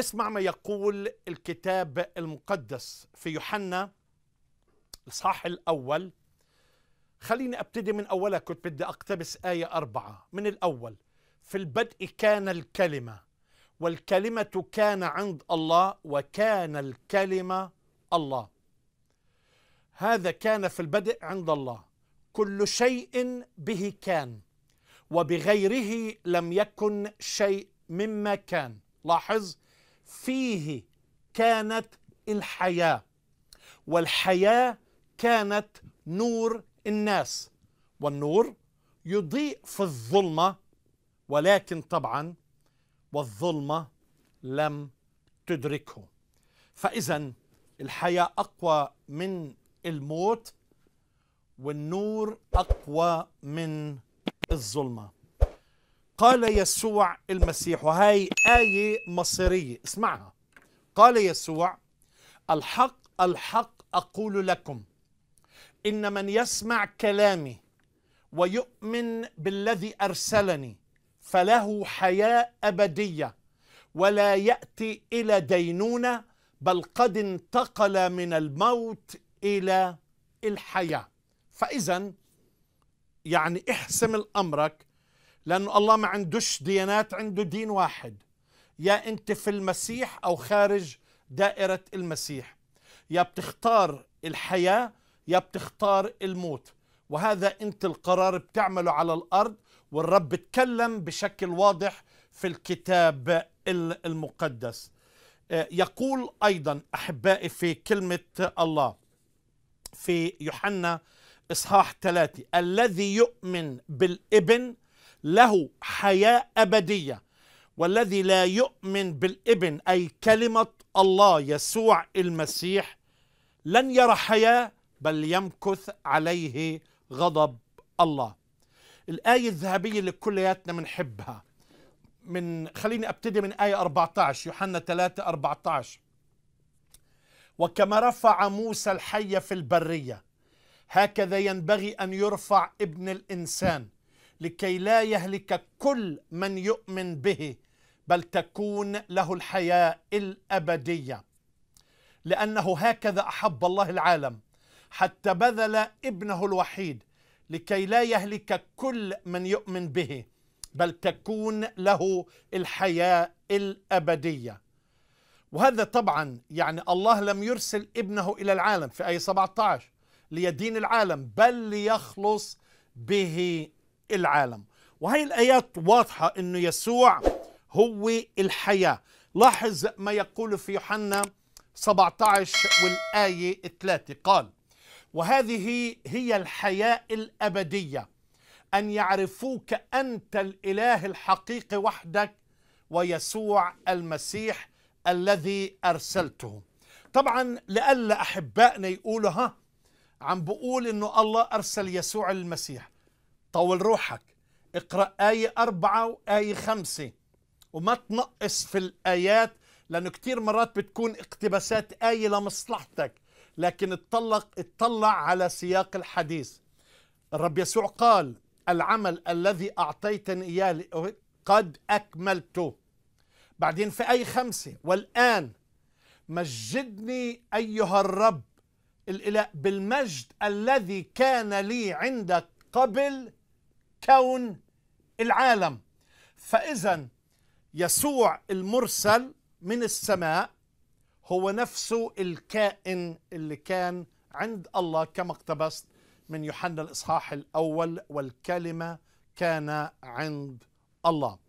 اسمع ما يقول الكتاب المقدس في يوحنا الصح الأول خليني أبتدي من أولها كنت بدي أقتبس آية أربعة من الأول في البدء كان الكلمة والكلمة كان عند الله وكان الكلمة الله هذا كان في البدء عند الله كل شيء به كان وبغيره لم يكن شيء مما كان لاحظ فيه كانت الحياه والحياه كانت نور الناس والنور يضيء في الظلمه ولكن طبعا والظلمه لم تدركه فاذا الحياه اقوى من الموت والنور اقوى من الظلمه قال يسوع المسيح وهي آية مصيرية اسمعها قال يسوع الحق الحق أقول لكم إن من يسمع كلامي ويؤمن بالذي أرسلني فله حياة أبدية ولا يأتي إلى دينونة بل قد انتقل من الموت إلى الحياة فإذا يعني احسم الأمرك لأنه الله ما عندوش ديانات عنده دين واحد يا أنت في المسيح أو خارج دائرة المسيح يا بتختار الحياة يا بتختار الموت وهذا أنت القرار بتعمله على الأرض والرب تكلم بشكل واضح في الكتاب المقدس آه، يقول أيضا أحبائي في كلمة الله في يوحنا إصحاح ثلاثة الذي يؤمن بالابن له حياة أبدية والذي لا يؤمن بالابن أي كلمة الله يسوع المسيح لن يرى حياة بل يمكث عليه غضب الله الآية الذهبية اللي كلياتنا بنحبها من خليني ابتدي من آية 14 يوحنا 3 14 وكما رفع موسى الحي في البرية هكذا ينبغي أن يرفع ابن الإنسان لكي لا يهلك كل من يؤمن به بل تكون له الحياه الابديه لانه هكذا احب الله العالم حتى بذل ابنه الوحيد لكي لا يهلك كل من يؤمن به بل تكون له الحياه الابديه وهذا طبعا يعني الله لم يرسل ابنه الى العالم في اي 17 ليدين العالم بل ليخلص به العالم وهي الآيات واضحة أنه يسوع هو الحياة لاحظ ما يقول في يوحنا 17 والآية 3 قال وهذه هي الحياة الأبدية أن يعرفوك أنت الإله الحقيقي وحدك ويسوع المسيح الذي أرسلته طبعا لألا أحبائنا يقولوا ها عم بقول إنه الله أرسل يسوع المسيح طول روحك اقرأ آية أربعة وآية خمسة وما تنقص في الآيات لأنه كتير مرات بتكون اقتباسات آية لمصلحتك لكن اطلع, اتطلع على سياق الحديث الرب يسوع قال العمل الذي أعطيتني إياه قد أكملته بعدين في أي خمسة والآن مجدني أيها الرب الإله بالمجد الذي كان لي عندك قبل كون العالم فإذا يسوع المرسل من السماء هو نفسه الكائن اللي كان عند الله كما اقتبست من يوحنا الإصحاح الأول والكلمة كان عند الله